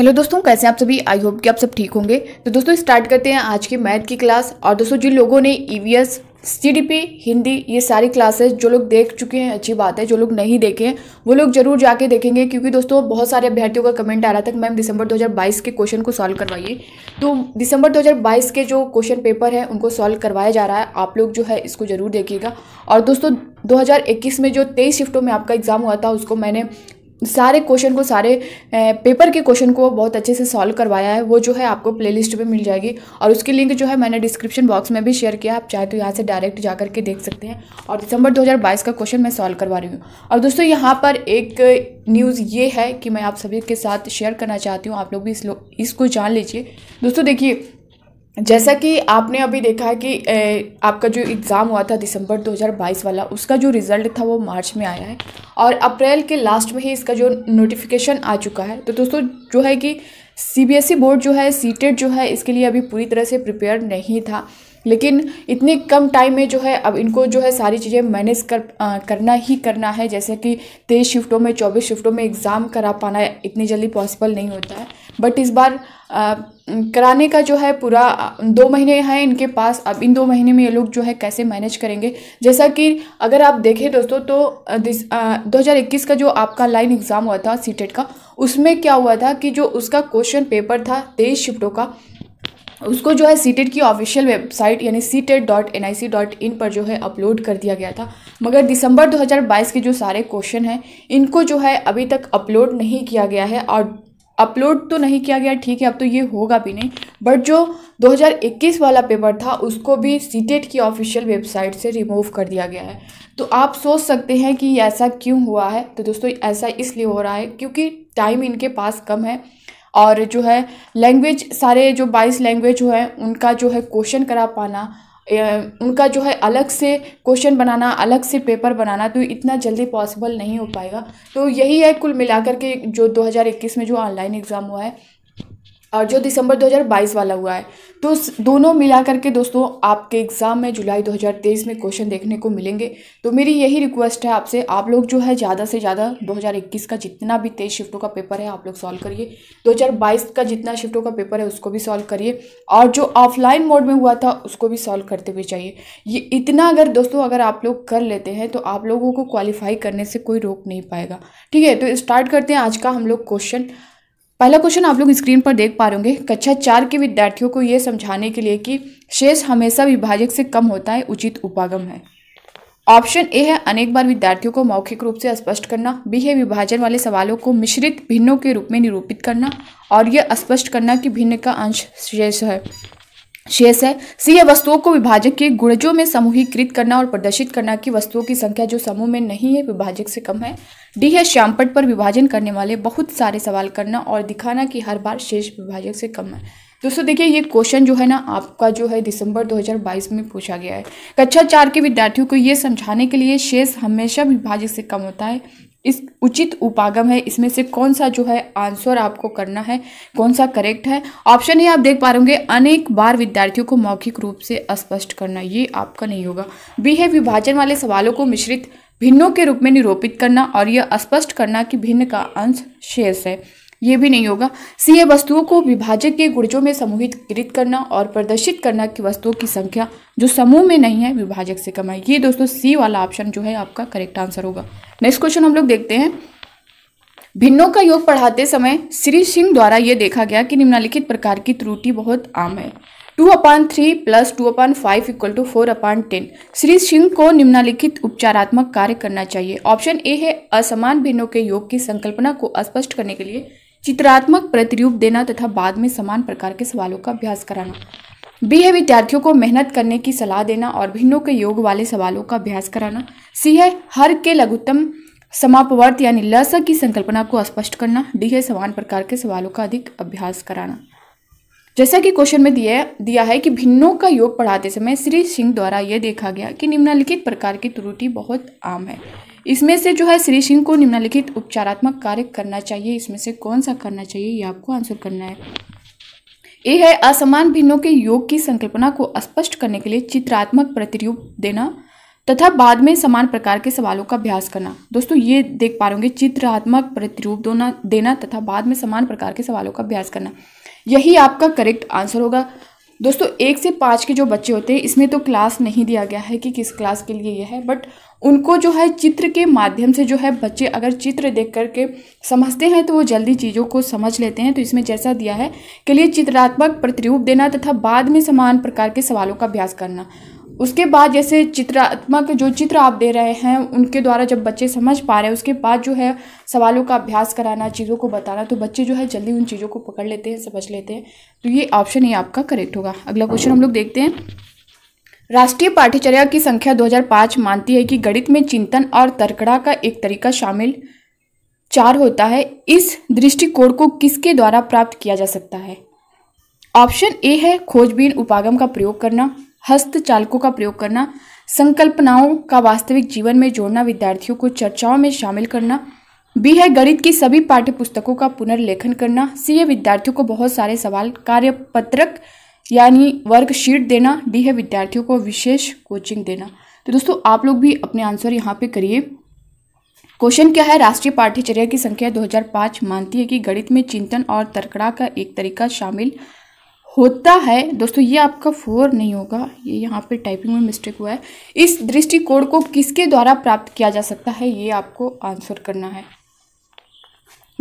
hello दोस्तों कैसे आप सभी आई होप कि आप सब ठीक होंगे तो दोस्तों स्टार्ट करते हैं आज की मैथ की क्लास और दोस्तों जिन लोगों ने ईवीएस सीडीपी हिंदी ये सारी क्लासेस जो लोग देख चुके हैं अच्छी बात है जो लोग नहीं देखे हैं वो लोग जरूर जाके देखेंगे क्योंकि दोस्तों बहुत सारे अभ्यर्थियों का कमेंट आ रहा था कि मैम दिसंबर 2022 के क्वेश्चन को सॉल्व करवाइए तो दिसंबर 2022 के जो क्वेश्चन पेपर है उनको सॉल्व करवाया जा रहा है आप लोग जो है इसको ज़रूर देखिएगा और दोस्तों दो में जो तेईस शिफ्टों में आपका एग्ज़ाम हुआ था उसको मैंने सारे क्वेश्चन को सारे पेपर के क्वेश्चन को बहुत अच्छे से सॉल्व करवाया है वो जो है आपको प्लेलिस्ट पे मिल जाएगी और उसकी लिंक जो है मैंने डिस्क्रिप्शन बॉक्स में भी शेयर किया आप चाहे तो यहाँ से डायरेक्ट जा करके देख सकते हैं और दिसंबर 2022 का क्वेश्चन मैं सॉल्व करवा रही हूँ और दोस्तों यहाँ पर एक न्यूज़ ये है कि मैं आप सभी के साथ शेयर करना चाहती हूँ आप लोग भी इस लो, इसको जान लीजिए दोस्तों देखिए जैसा कि आपने अभी देखा है कि ए, आपका जो एग्ज़ाम हुआ था दिसंबर 2022 वाला उसका जो रिज़ल्ट था वो मार्च में आया है और अप्रैल के लास्ट में ही इसका जो नोटिफिकेशन आ चुका है तो दोस्तों जो है कि सीबीएसई e बोर्ड जो है सीटेड जो है इसके लिए अभी पूरी तरह से प्रिपेयर नहीं था लेकिन इतने कम टाइम में जो है अब इनको जो है सारी चीज़ें मैनेज कर आ, करना ही करना है जैसे कि तेईस शिफ्टों में चौबीस शिफ्टों में एग्ज़ाम करा पाना इतनी जल्दी पॉसिबल नहीं होता है बट इस बार आ, कराने का जो है पूरा दो महीने हैं इनके पास अब इन दो महीने में ये लोग जो है कैसे मैनेज करेंगे जैसा कि अगर आप देखें दोस्तों तो दिस दो हज़ार इक्कीस का जो आपका लाइन एग्ज़ाम हुआ था सी e का उसमें क्या हुआ था कि जो उसका क्वेश्चन पेपर था तेईस शिफ्टों का उसको जो है सी e की ऑफिशियल वेबसाइट यानी C TET dot N I C dot in पर जो है अपलोड कर दिया गया था मगर दिसंबर 2022 के जो सारे क्वेश्चन हैं इनको जो है अभी तक अपलोड नहीं किया गया है और अपलोड तो नहीं किया गया ठीक है अब तो ये होगा भी नहीं बट जो 2021 वाला पेपर था उसको भी सी e की ऑफिशियल वेबसाइट से रिमूव कर दिया गया है तो आप सोच सकते हैं कि ऐसा क्यों हुआ है तो दोस्तों ऐसा इसलिए हो रहा है क्योंकि टाइम इनके पास कम है और जो है लैंग्वेज सारे जो बाईस लैंग्वेज जो हैं उनका जो है क्वेश्चन करा पाना उनका जो है अलग से क्वेश्चन बनाना अलग से पेपर बनाना तो इतना जल्दी पॉसिबल नहीं हो पाएगा तो यही है कुल मिलाकर के जो 2021 में जो ऑनलाइन एग्ज़ाम हुआ है और जो दिसंबर 2022 वाला हुआ है तो दोनों मिला करके दोस्तों आपके एग्ज़ाम में जुलाई 2023 में क्वेश्चन देखने को मिलेंगे तो मेरी यही रिक्वेस्ट है आपसे आप लोग जो है ज़्यादा से ज़्यादा 2021 का जितना भी तेज शिफ्टों का पेपर है आप लोग सॉल्व करिए 2022 का जितना शिफ्टों का पेपर है उसको भी सॉल्व करिए और जो ऑफलाइन मोड में हुआ था उसको भी सॉल्व करते हुए चाहिए ये इतना अगर दोस्तों अगर आप लोग कर लेते हैं तो आप लोगों को क्वालिफाई करने से कोई रोक नहीं पाएगा ठीक है तो स्टार्ट करते हैं आज का हम लोग क्वेश्चन पहला क्वेश्चन आप लोग स्क्रीन पर देख पा रहे होंगे कक्षा चार के विद्यार्थियों को यह समझाने के लिए कि शेष हमेशा विभाजक से कम होता है उचित उपागम है ऑप्शन ए है अनेक बार विद्यार्थियों को मौखिक रूप से स्पष्ट करना बी है विभाजन वाले सवालों को मिश्रित भिन्नों के रूप में निरूपित करना और यह स्पष्ट करना कि भिन्न का अंश शेष है शेष है सी है वस्तुओं को विभाजक के गुणजों में समूहीकृत करना और प्रदर्शित करना की वस्तुओं की संख्या जो समूह में नहीं है विभाजक से कम है डी है श्यामपट पर विभाजन करने वाले बहुत सारे सवाल करना और दिखाना कि हर बार शेष विभाजक से कम है दोस्तों देखिए ये क्वेश्चन जो है ना आपका जो है दिसंबर 2022 में पूछा गया है कक्षा चार के विद्यार्थियों को ये समझाने के लिए शेष हमेशा विभाजक से कम होता है इस उचित उपागम है इसमें से कौन सा जो है आंसर आपको करना है कौन सा करेक्ट है ऑप्शन ये आप देख पा रहे अनेक बार विद्यार्थियों को मौखिक रूप से स्पष्ट करना ये आपका नहीं होगा बी है विभाजन वाले सवालों को मिश्रित भिन्नों के रूप में निरूपित करना और यह स्पष्ट करना कि भिन्न का अंश शेष है ये भी नहीं होगा ए वस्तुओं को विभाजक के गुर्जों में समूहित कृत करना और प्रदर्शित करना की वस्तुओं की संख्या जो समूह में नहीं है विभाजक से कम है ये दोस्तों सी वाला ऑप्शन जो है आपका करेक्ट आंसर होगा नेक्स्ट क्वेश्चन हम लोग देखते हैं भिन्नों का योग पढ़ाते समय श्री सिंह द्वारा ये देखा गया कि निम्नलिखित प्रकार की त्रुटि बहुत आम है two upon three plus two upon five equal to four upon ten Shri Singh को निम्नलिखित उपचारात्मक कार्य करना चाहिए ऑप्शन ए है असमान भिन्नों के योग की संकल्पना को स्पष्ट करने के लिए चित्रात्मक प्रतिरूप देना तथा बाद में समान प्रकार के सवालों का अभ्यास कराना बी है विद्यार्थियों को मेहनत करने की सलाह देना और भिन्नों के योग वाले सवालों का अभ्यास कराना सी है हर के लघुत्तम समापवर्त यानी लस की संकल्पना को स्पष्ट करना डी है समान प्रकार के सवालों का अधिक अभ्यास कराना जैसा कि क्वेश्चन में दिया दिया है कि भिन्नों का योग पढ़ाते समय श्री सिंह द्वारा यह देखा गया कि निम्नलिखित प्रकार की त्रुटि बहुत आम है इसमें से जो है श्री सिंह को निम्नलिखित उपचारात्मक कार्य करना चाहिए इसमें से कौन सा करना चाहिए ये आपको आंसर करना है ए है असमान भिन्नों के योग की संकल्पना को स्पष्ट करने के लिए चित्रात्मक प्रतिरूप देना तथा बाद में समान प्रकार के सवालों का अभ्यास करना दोस्तों ये देख पा रहे चित्रात्मक प्रतिरूप देना तथा बाद में समान प्रकार के सवालों का अभ्यास करना यही आपका करेक्ट आंसर होगा दोस्तों एक से पाँच के जो बच्चे होते हैं इसमें तो क्लास नहीं दिया गया है कि किस क्लास के लिए यह है बट उनको जो है चित्र के माध्यम से जो है बच्चे अगर चित्र देख करके समझते हैं तो वो जल्दी चीज़ों को समझ लेते हैं तो इसमें जैसा दिया है के लिए चित्रात्मक प्रतिरूप देना तथा बाद में समान प्रकार के सवालों का अभ्यास करना उसके बाद जैसे चित्रात्मक जो चित्र आप दे रहे हैं उनके द्वारा जब बच्चे समझ पा रहे हैं उसके बाद जो है सवालों का अभ्यास कराना चीज़ों को बताना तो बच्चे जो है जल्दी उन चीज़ों को पकड़ लेते हैं समझ लेते हैं तो ये ऑप्शन ही आपका करेक्ट होगा अगला क्वेश्चन हम लोग देखते हैं राष्ट्रीय पाठ्यचर्या की संख्या 2005 मानती है कि गणित में चिंतन और तर्कड़ा का एक तरीका शामिल चार होता है इस दृष्टिकोण को किसके द्वारा प्राप्त किया जा सकता है ऑप्शन ए है खोजबीन उपागम का प्रयोग करना हस्त चालकों का प्रयोग करना संकल्पनाओं का वास्तविक जीवन में जोड़ना विद्यार्थियों को चर्चाओं में शामिल करना बी है गणित की सभी पाठ्य पुस्तकों का पुनर्लेखन करना सी है विद्यार्थियों को बहुत सारे सवाल कार्य पत्रक यानी वर्कशीट देना डी है विद्यार्थियों को विशेष कोचिंग देना तो दोस्तों आप लोग भी अपने आंसर यहाँ पे करिए क्वेश्चन क्या है राष्ट्रीय पाठ्यचर्या की संख्या 2005 मानती है कि गणित में चिंतन और तर्कड़ा का एक तरीका शामिल होता है दोस्तों ये आपका फोर नहीं होगा ये यहाँ पे टाइपिंग में मिस्टेक हुआ है इस दृष्टिकोण को किसके द्वारा प्राप्त किया जा सकता है ये आपको आंसर करना है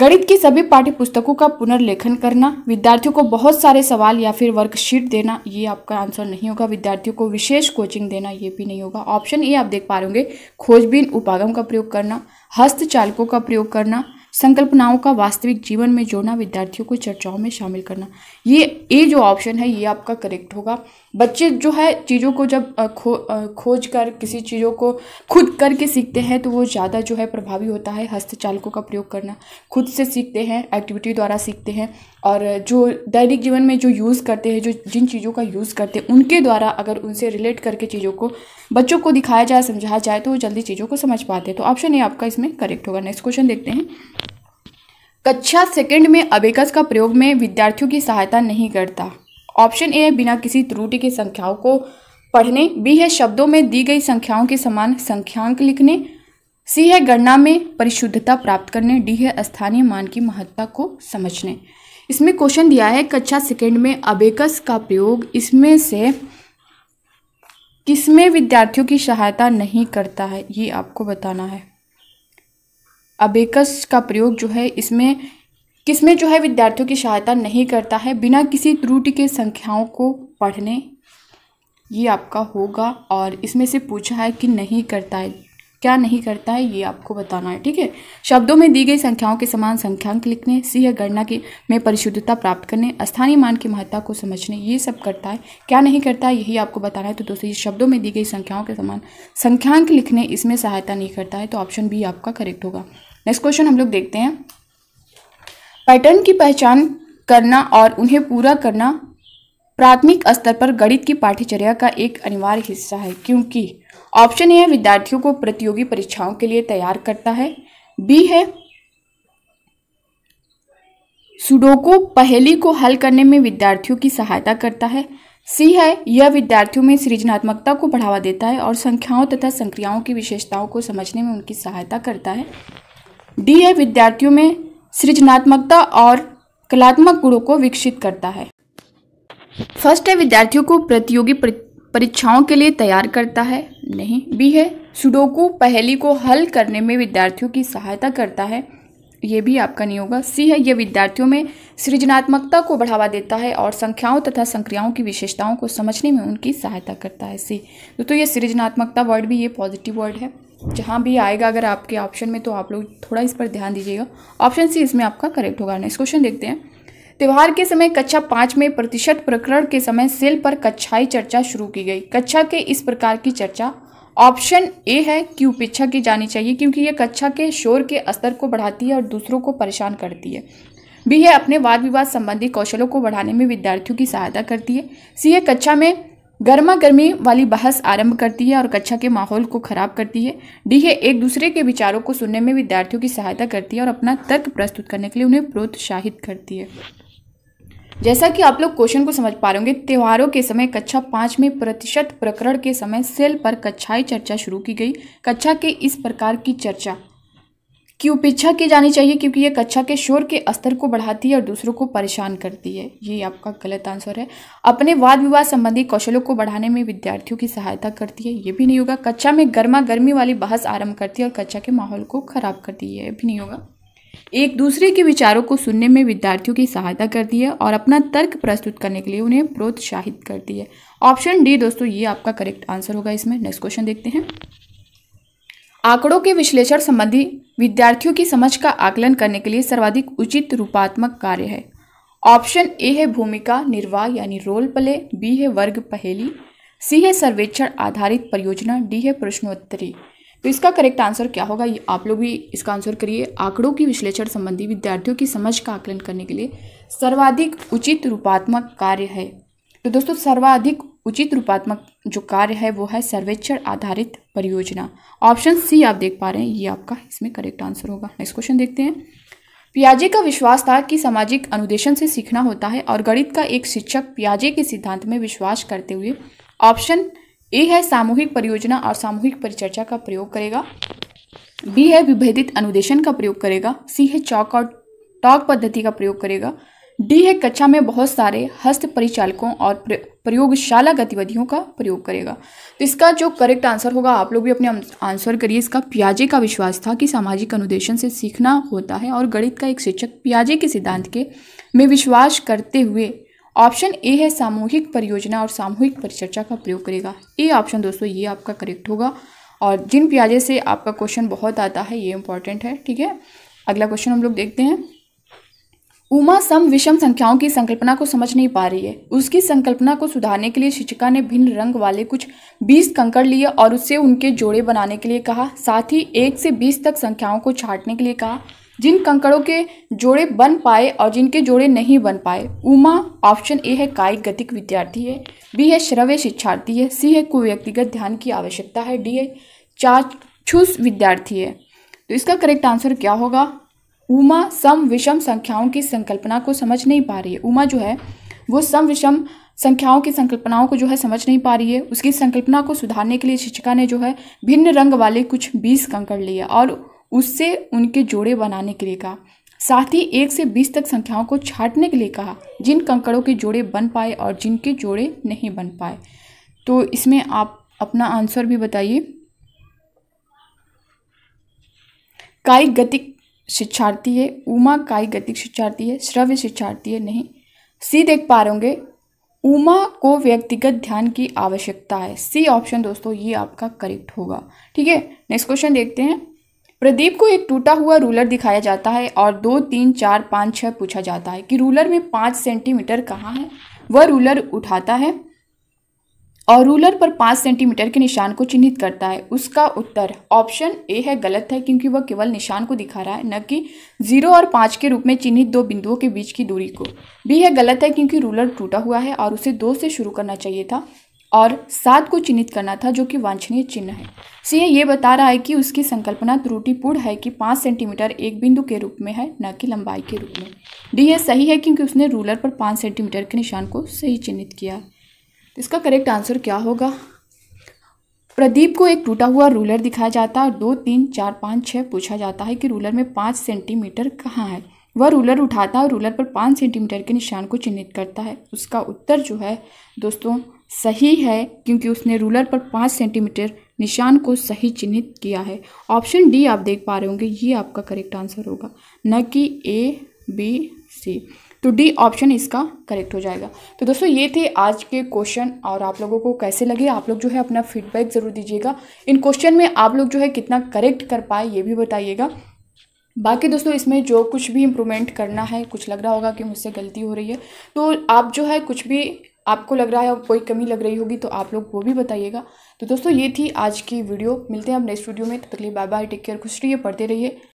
गणित की सभी पाठ्य पुस्तकों का पुनर्लेखन करना विद्यार्थियों को बहुत सारे सवाल या फिर वर्कशीट देना ये आपका आंसर नहीं होगा विद्यार्थियों को विशेष कोचिंग देना ये भी नहीं होगा ऑप्शन ए आप देख पा रहे होंगे खोजबीन उपागम का प्रयोग करना हस्तचालकों का प्रयोग करना संकल्पनाओं का वास्तविक जीवन में जोड़ना विद्यार्थियों को चर्चाओं में शामिल करना ये ये जो ऑप्शन है ये आपका करेक्ट होगा बच्चे जो है चीज़ों को जब खो खोज कर किसी चीज़ों को खुद करके सीखते हैं तो वो ज़्यादा जो है प्रभावी होता है हस्तचालकों का प्रयोग करना खुद से सीखते हैं एक्टिविटी द्वारा सीखते हैं और जो दैनिक जीवन में जो यूज़ करते हैं जो जिन चीज़ों का यूज़ करते हैं उनके द्वारा अगर उनसे रिलेट करके चीज़ों को बच्चों को दिखाया जाए समझाया जाए तो वो जल्दी चीज़ों को समझ पाते हैं तो ऑप्शन ए आपका इसमें करेक्ट होगा नेक्स्ट क्वेश्चन देखते हैं कक्षा सेकेंड में अबेकस का प्रयोग में विद्यार्थियों की सहायता नहीं करता ऑप्शन ए है बिना किसी त्रुटि की संख्याओं को पढ़ने बी है शब्दों में दी गई संख्याओं के समान संख्यांक लिखने सी है गणना में परिशुद्धता प्राप्त करने डी है स्थानीय मान की महत्ता को समझने इसमें क्वेश्चन दिया है कक्षा सेकेंड में अबेकस का प्रयोग इसमें से किसमें विद्यार्थियों की सहायता नहीं करता है ये आपको बताना है अबेकस का प्रयोग जो है इसमें किसमें जो है विद्यार्थियों की सहायता नहीं करता है बिना किसी त्रुटि के संख्याओं को पढ़ने ये आपका होगा और इसमें से पूछा है कि नहीं करता है क्या नहीं करता है ये आपको बताना है ठीक है शब्दों में दी गई संख्याओं के समान संख्यांक लिखने सी या गणना के में परिशुद्धता प्राप्त करने स्थानीय मान की महत्ता को समझने ये सब करता है क्या नहीं करता है यही आपको बताना है तो दोस्तों शब्दों में दी गई संख्याओं के समान संख्यांक लिखने इसमें सहायता नहीं करता है तो ऑप्शन बी आपका करेक्ट होगा नेक्स्ट क्वेश्चन हम लोग देखते हैं पैटर्न की पहचान करना और उन्हें पूरा करना प्राथमिक स्तर पर गणित की पाठ्यचर्या का एक अनिवार्य हिस्सा है क्योंकि ऑप्शन ए है विद्यार्थियों को प्रतियोगी परीक्षाओं के लिए तैयार करता है बी है सुडोको पहेली को हल करने में विद्यार्थियों की सहायता करता है सी है यह विद्यार्थियों में सृजनात्मकता को बढ़ावा देता है और संख्याओं तथा संक्रियाओं की विशेषताओं को समझने में उनकी सहायता करता है डी है विद्यार्थियों में सृजनात्मकता और कलात्मक गुणों को विकसित करता है फर्स्ट है विद्यार्थियों को प्रतियोगी परीक्षाओं के लिए तैयार करता है नहीं बी है सुडोकू पहली को हल करने में विद्यार्थियों की सहायता करता है ये भी आपका नहीं होगा सी है यह विद्यार्थियों में सृजनात्मकता को बढ़ावा देता है और संख्याओं तथा संक्रियाओं की विशेषताओं को समझने में उनकी सहायता करता है सी दोस्तों ये सृजनात्मकता वर्ड भी ये पॉजिटिव वर्ड है जहाँ भी आएगा अगर आपके ऑप्शन में तो आप लोग थोड़ा इस पर ध्यान दीजिएगा ऑप्शन सी इसमें आपका करेक्ट होगा नेक्स्ट क्वेश्चन देखते हैं त्यौहार के समय कक्षा पाँच में प्रतिशत प्रकरण के समय सेल पर कक्षाई चर्चा शुरू की गई कक्षा के इस प्रकार की चर्चा ऑप्शन ए है कि उपेक्षा की जानी चाहिए क्योंकि यह कक्षा के शोर के स्तर को बढ़ाती है और दूसरों को परेशान करती है बी है अपने वाद विवाद संबंधी कौशलों को बढ़ाने में विद्यार्थियों की सहायता करती है सी है कक्षा में गर्मा गर्मी वाली बहस आरंभ करती है और कक्षा के माहौल को खराब करती है डीहे एक दूसरे के विचारों को सुनने में विद्यार्थियों की सहायता करती है और अपना तर्क प्रस्तुत करने के लिए उन्हें प्रोत्साहित करती है जैसा कि आप लोग क्वेश्चन को समझ पा रहे होंगे त्योहारों के समय कक्षा पाँच में प्रतिशत प्रकरण के समय सेल पर कक्षाई चर्चा शुरू की गई कक्षा के इस प्रकार की चर्चा की उपेक्षा की जानी चाहिए क्योंकि ये कक्षा के शोर के स्तर को बढ़ाती है और दूसरों को परेशान करती है ये आपका गलत आंसर है अपने वाद विवाद संबंधी कौशलों को बढ़ाने में विद्यार्थियों की सहायता करती है ये भी नहीं होगा कक्षा में गर्मा गर्मी वाली बहस आरंभ करती है और कक्षा के माहौल को खराब करती है ये भी नहीं होगा एक दूसरे के विचारों को सुनने में विद्यार्थियों की सहायता करती है और अपना तर्क प्रस्तुत करने के लिए उन्हें प्रोत्साहित करती है ऑप्शन डी दोस्तों ये आपका करेक्ट आंसर होगा इसमें नेक्स्ट क्वेश्चन देखते हैं आंकड़ों के विश्लेषण संबंधी विद्यार्थियों की समझ का आकलन करने के लिए सर्वाधिक उचित रूपात्मक कार्य है ऑप्शन ए है भूमिका निर्वाह यानी रोल प्ले बी है वर्ग पहेली सी है सर्वेक्षण आधारित परियोजना डी है प्रश्नोत्तरी तो इसका करेक्ट आंसर क्या होगा ये आप लोग भी इसका आंसर करिए आंकड़ों की विश्लेषण संबंधी विद्यार्थियों की समझ का आकलन करने के लिए सर्वाधिक उचित रूपात्मक कार्य है तो दोस्तों सर्वाधिक उचित रूपात्मक जो कार्य है वो है सर्वेक्षण आधारित परियोजना ऑप्शन सी आप देख पा रहे हैं ये आपका इसमें करेक्ट आंसर होगा नेक्स्ट क्वेश्चन देखते हैं पियाजे का विश्वास था कि सामाजिक अनुदेशन से सीखना होता है और गणित का एक शिक्षक पियाजे के सिद्धांत में विश्वास करते हुए ऑप्शन ए है सामूहिक परियोजना और सामूहिक परिचर्चा का प्रयोग करेगा बी है विभेदित अनुदेशन का प्रयोग करेगा सी है चौक और टॉक पद्धति का प्रयोग करेगा डी है कक्षा में बहुत सारे हस्त परिचालकों और प्रयोगशाला गतिविधियों का प्रयोग करेगा तो इसका जो करेक्ट आंसर होगा आप लोग भी अपने आंसर करिए इसका पियाजे का विश्वास था कि सामाजिक अनुदेशन से सीखना होता है और गणित का एक शिक्षक पियाजे के सिद्धांत के में विश्वास करते हुए ऑप्शन ए है सामूहिक परियोजना और सामूहिक परिचर्चा का प्रयोग करेगा ए ऑप्शन दोस्तों ये आपका करेक्ट होगा और जिन पियाजे से आपका क्वेश्चन बहुत आता है ये इंपॉर्टेंट है ठीक है अगला क्वेश्चन हम लोग देखते हैं उमा सम विषम संख्याओं की संकल्पना को समझ नहीं पा रही है उसकी संकल्पना को सुधारने के लिए शिक्षिका ने भिन्न रंग वाले कुछ बीस कंकड़ लिए और उससे उनके जोड़े बनाने के लिए कहा साथ ही एक से बीस तक संख्याओं को छाटने के लिए कहा जिन कंकड़ों के जोड़े बन पाए और जिनके जोड़े नहीं बन पाए उमा ऑप्शन ए है कायिक गतिक विद्यार्थी है बी है श्रव्य शिक्षार्थी है सी है कुव्यक्तिगत ध्यान की आवश्यकता है डी है चाक्षुष विद्यार्थी है तो इसका करेक्ट आंसर क्या होगा उमा सम विषम संख्याओं की संकल्पना को समझ नहीं पा रही है उमा जो है वो सम विषम संख्याओं की संकल्पनाओं को जो है समझ नहीं पा रही है उसकी संकल्पना को सुधारने के लिए शिक्षिका ने जो है भिन्न रंग वाले कुछ बीस कंकड़ लिए और उससे उनके जोड़े बनाने के लिए कहा साथ ही एक से बीस तक संख्याओं को छाटने के लिए कहा जिन कंकड़ों के जोड़े बन पाए और जिनके जोड़े नहीं बन पाए तो इसमें आप अपना आंसर भी बताइए कायिक गतिक शिक्षार्थी है उमा काई गतिक शिक्षार्थी है श्रव्य शिक्षार्थी है नहीं सी देख पा रहे होंगे उमा को व्यक्तिगत ध्यान की आवश्यकता है सी ऑप्शन दोस्तों ये आपका करेक्ट होगा ठीक है नेक्स्ट क्वेश्चन देखते हैं प्रदीप को एक टूटा हुआ रूलर दिखाया जाता है और दो तीन चार पाँच छः पूछा जाता है कि रूलर में पाँच सेंटीमीटर कहाँ है वह रूलर उठाता है और रूलर पर पाँच सेंटीमीटर के निशान को चिन्हित करता है उसका उत्तर ऑप्शन ए है गलत है क्योंकि वह केवल निशान को दिखा रहा है न कि जीरो और पाँच के रूप में चिन्हित दो बिंदुओं के बीच की दूरी को बी है गलत है क्योंकि रूलर टूटा हुआ है और उसे दो से शुरू करना चाहिए था और सात को चिन्हित करना था जो कि वांछनीय चिन्ह है सी है ये बता रहा है कि उसकी संकल्पना त्रुटिपूर्ण है कि पाँच सेंटीमीटर एक बिंदु के रूप में है न कि लंबाई के रूप में डी है सही है क्योंकि उसने रूलर पर पाँच सेंटीमीटर के निशान को सही चिन्हित किया इसका करेक्ट आंसर क्या होगा प्रदीप को एक टूटा हुआ रूलर दिखाया जाता है और दो तीन चार पाँच छः पूछा जाता है कि रूलर में पाँच सेंटीमीटर कहाँ है वह रूलर उठाता है और रूलर पर पाँच सेंटीमीटर के निशान को चिन्हित करता है उसका उत्तर जो है दोस्तों सही है क्योंकि उसने रूलर पर पाँच सेंटीमीटर निशान को सही चिन्हित किया है ऑप्शन डी आप देख पा रहे होंगे ये आपका करेक्ट आंसर होगा न कि ए बी सी तो डी ऑप्शन इसका करेक्ट हो जाएगा तो दोस्तों ये थे आज के क्वेश्चन और आप लोगों को कैसे लगे आप लोग जो है अपना फीडबैक ज़रूर दीजिएगा इन क्वेश्चन में आप लोग जो है कितना करेक्ट कर पाए ये भी बताइएगा बाकी दोस्तों इसमें जो कुछ भी इम्प्रूवमेंट करना है कुछ लग रहा होगा कि मुझसे गलती हो रही है तो आप जो है कुछ भी आपको लग रहा है कोई कमी लग रही होगी तो आप लोग वो भी बताइएगा तो दोस्तों ये थी आज की वीडियो मिलते हैं अब नेक्स्ट वीडियो में तब तकलीफ बाय बाय टेक केयर खुश रहिए पढ़ते रहिए